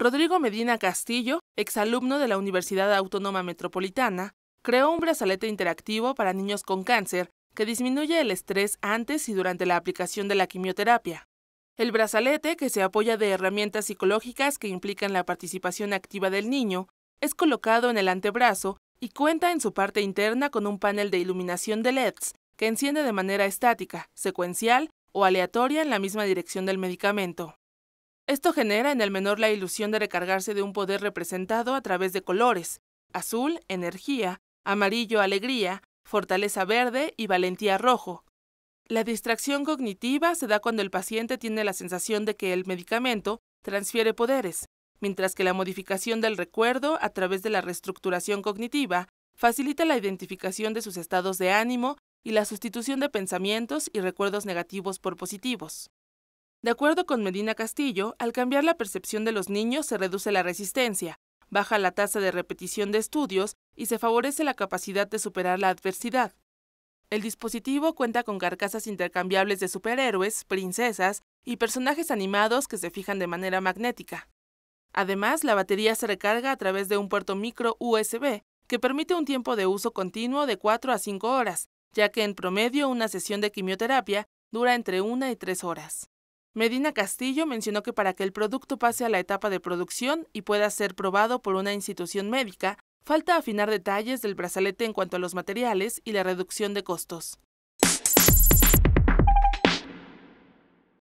Rodrigo Medina Castillo, exalumno de la Universidad Autónoma Metropolitana, creó un brazalete interactivo para niños con cáncer que disminuye el estrés antes y durante la aplicación de la quimioterapia. El brazalete, que se apoya de herramientas psicológicas que implican la participación activa del niño, es colocado en el antebrazo y cuenta en su parte interna con un panel de iluminación de LEDs que enciende de manera estática, secuencial o aleatoria en la misma dirección del medicamento. Esto genera en el menor la ilusión de recargarse de un poder representado a través de colores, azul, energía, amarillo, alegría, fortaleza verde y valentía rojo. La distracción cognitiva se da cuando el paciente tiene la sensación de que el medicamento transfiere poderes, mientras que la modificación del recuerdo a través de la reestructuración cognitiva facilita la identificación de sus estados de ánimo y la sustitución de pensamientos y recuerdos negativos por positivos. De acuerdo con Medina Castillo, al cambiar la percepción de los niños se reduce la resistencia, baja la tasa de repetición de estudios y se favorece la capacidad de superar la adversidad. El dispositivo cuenta con carcasas intercambiables de superhéroes, princesas y personajes animados que se fijan de manera magnética. Además, la batería se recarga a través de un puerto micro USB que permite un tiempo de uso continuo de 4 a 5 horas, ya que en promedio una sesión de quimioterapia dura entre 1 y 3 horas. Medina Castillo mencionó que para que el producto pase a la etapa de producción y pueda ser probado por una institución médica, falta afinar detalles del brazalete en cuanto a los materiales y la reducción de costos.